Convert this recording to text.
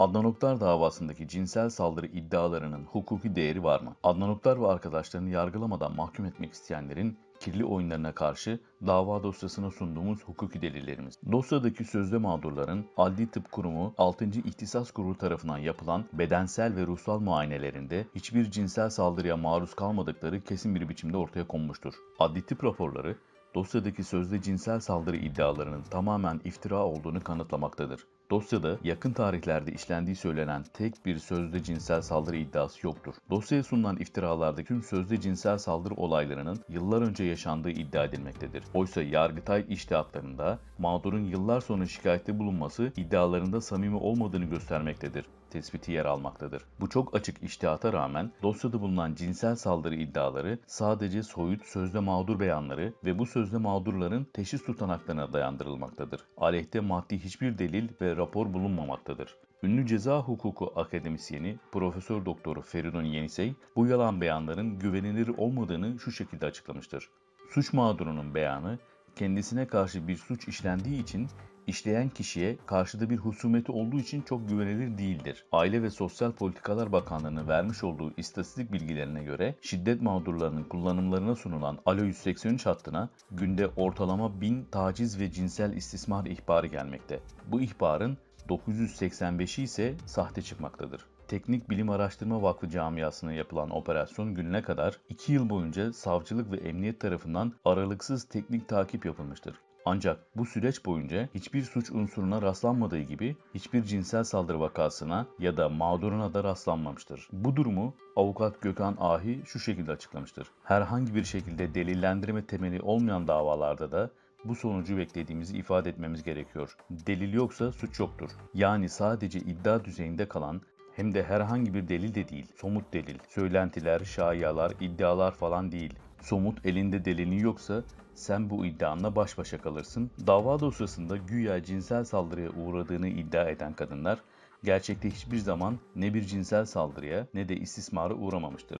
Adnan Oktar davasındaki cinsel saldırı iddialarının hukuki değeri var mı? Adnan Oktar ve arkadaşlarını yargılamadan mahkum etmek isteyenlerin kirli oyunlarına karşı dava dosyasına sunduğumuz hukuki delillerimiz. Dosyadaki sözde mağdurların Adli Tıp Kurumu 6. İhtisas Kurulu tarafından yapılan bedensel ve ruhsal muayenelerinde hiçbir cinsel saldırıya maruz kalmadıkları kesin bir biçimde ortaya konmuştur. Adli tıp raporları dosyadaki sözde cinsel saldırı iddialarının tamamen iftira olduğunu kanıtlamaktadır. Dosyada yakın tarihlerde işlendiği söylenen tek bir sözde cinsel saldırı iddiası yoktur. Dosyaya sunulan iftiralarda tüm sözde cinsel saldırı olaylarının yıllar önce yaşandığı iddia edilmektedir. Oysa Yargıtay iştihatlarında mağdurun yıllar sonra şikayette bulunması iddialarında samimi olmadığını göstermektedir tespiti yer almaktadır. Bu çok açık iştihata rağmen dosyada bulunan cinsel saldırı iddiaları sadece soyut sözde mağdur beyanları ve bu sözde mağdurların teşhis tutanaklarına dayandırılmaktadır. Aleyhte maddi hiçbir delil ve rapor bulunmamaktadır. Ünlü ceza hukuku akademisyeni Profesör Doktor Feridun Yenisey bu yalan beyanların güvenilir olmadığını şu şekilde açıklamıştır. Suç mağdurunun beyanı kendisine karşı bir suç işlendiği için işleyen kişiye karşıda bir husumeti olduğu için çok güvenilir değildir. Aile ve Sosyal Politikalar Bakanlığı'nın vermiş olduğu istatistik bilgilerine göre şiddet mağdurlarının kullanımlarına sunulan Alo 183 hattına günde ortalama 1000 taciz ve cinsel istismar ihbarı gelmekte. Bu ihbarın 985'i ise sahte çıkmaktadır. Teknik Bilim Araştırma Vakfı camiasına yapılan operasyon gününe kadar 2 yıl boyunca savcılık ve emniyet tarafından aralıksız teknik takip yapılmıştır. Ancak bu süreç boyunca hiçbir suç unsuruna rastlanmadığı gibi hiçbir cinsel saldırı vakasına ya da mağduruna da rastlanmamıştır. Bu durumu avukat Gökhan Ahi şu şekilde açıklamıştır. Herhangi bir şekilde delillendirme temeli olmayan davalarda da bu sonucu beklediğimizi ifade etmemiz gerekiyor. Delil yoksa suç yoktur. Yani sadece iddia düzeyinde kalan hem de herhangi bir delil de değil. Somut delil, söylentiler, şayialar, iddialar falan değil. Somut elinde delilin yoksa sen bu iddianla baş başa kalırsın. Dava dosyasında güya cinsel saldırıya uğradığını iddia eden kadınlar gerçekte hiçbir zaman ne bir cinsel saldırıya ne de istismara uğramamıştır.